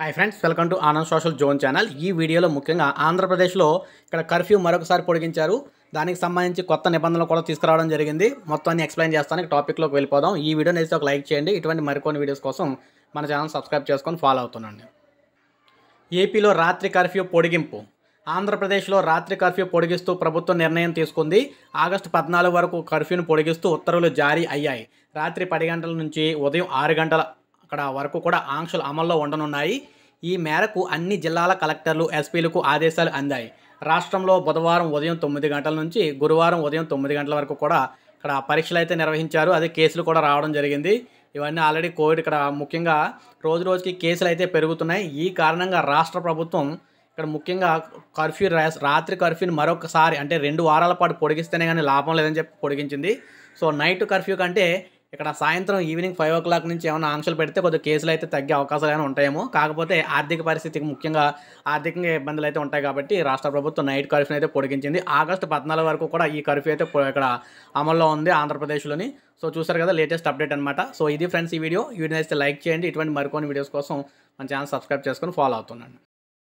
hi friends welcome to Anand social zone channel ఈ వీడియోలో ముఖ్యంగా ఆంధ్రప్రదేశ్లో ఇక్కడ కర్ఫ్యూ మరొకసారి పొడిగించారు దానికి సంబంధించి కొత్త నిబంధనలు కూడా తీసుకురావడం జరిగింది మొత్తాన్ని ఎక్స్ప్లెయిన్ చేస్తాను టాపిక్లోకి వెళ్ళిపోదాం ఈ వీడియోని అయితే ఒక లైక్ చేయండి ఇటువంటి మరికొన్ని వీడియోస్ కోసం మన ఛానల్ సబ్స్క్రైబ్ చేసుకొని ఫాలో అవుతున్నాను ఏపీలో రాత్రి కర్ఫ్యూ పొడిగింపు ఆంధ్రప్రదేశ్లో రాత్రి కర్ఫ్యూ పొడిగిస్తూ ప్రభుత్వం నిర్ణయం తీసుకుంది ఆగస్టు పద్నాలుగు వరకు కర్ఫ్యూను పొడిగిస్తూ ఉత్తర్వులు జారీ అయ్యాయి రాత్రి పది గంటల నుంచి ఉదయం ఆరు గంటల అక్కడ వరకు కూడా ఆంక్షలు అమల్లో ఉండనున్నాయి ఈ మేరకు అన్ని జిల్లాల కలెక్టర్లు ఎస్పీలకు ఆదేశాలు అందాయి రాష్ట్రంలో బుధవారం ఉదయం తొమ్మిది గంటల నుంచి గురువారం ఉదయం తొమ్మిది గంటల వరకు కూడా ఇక్కడ పరీక్షలు అయితే నిర్వహించారు అదే కేసులు కూడా రావడం జరిగింది ఇవన్నీ ఆల్రెడీ కోవిడ్ ఇక్కడ ముఖ్యంగా రోజు రోజుకి కేసులు అయితే పెరుగుతున్నాయి ఈ కారణంగా రాష్ట్ర ప్రభుత్వం ఇక్కడ ముఖ్యంగా కర్ఫ్యూ రాత్రి కర్ఫ్యూని మరొకసారి అంటే రెండు వారాల పాటు పొడిగిస్తేనే కానీ లాభం లేదని చెప్పి పొడిగించింది సో నైట్ కర్ఫ్యూ కంటే ఇక్కడ సాయంత్రం ఈవినింగ్ ఫైవ్ ఓ క్లాక్ నుంచి ఏమైనా ఆంక్షలు పెడితే కొద్దిగా కేసులు అయితే తగ్గే అవకాశాలు అయినా ఉంటాయేమో కాకపోతే ఆర్థిక పరిస్థితికి ముఖ్యంగా ఆర్థికంగా ఇబ్బందులు అయితే ఉంటాయి కాబట్టి రాష్ట్ర ప్రభుత్వం నైట్ కర్ఫ్యూని అయితే పొడిగించింది ఆగస్టు పద్నాలుగు వరకు కూడా ఈ కర్ఫ్యూ అయితే ఇక్కడ అమల్లో ఉంది ఆంధ్రప్రదేశ్లోని సో చూసారు కదా లేటెస్ట్ అప్డేట్ అనమాట సో ఇది ఫ్రెండ్స్ ఈ వీడియో వీడియో అయితే లైక్ చేయండి ఇటువంటి మరికొన్ని వీడియోస్ కోసం మన ఛానల్ సబ్స్క్రైబ్ చేసుకొని ఫాలో అవుతున్నాను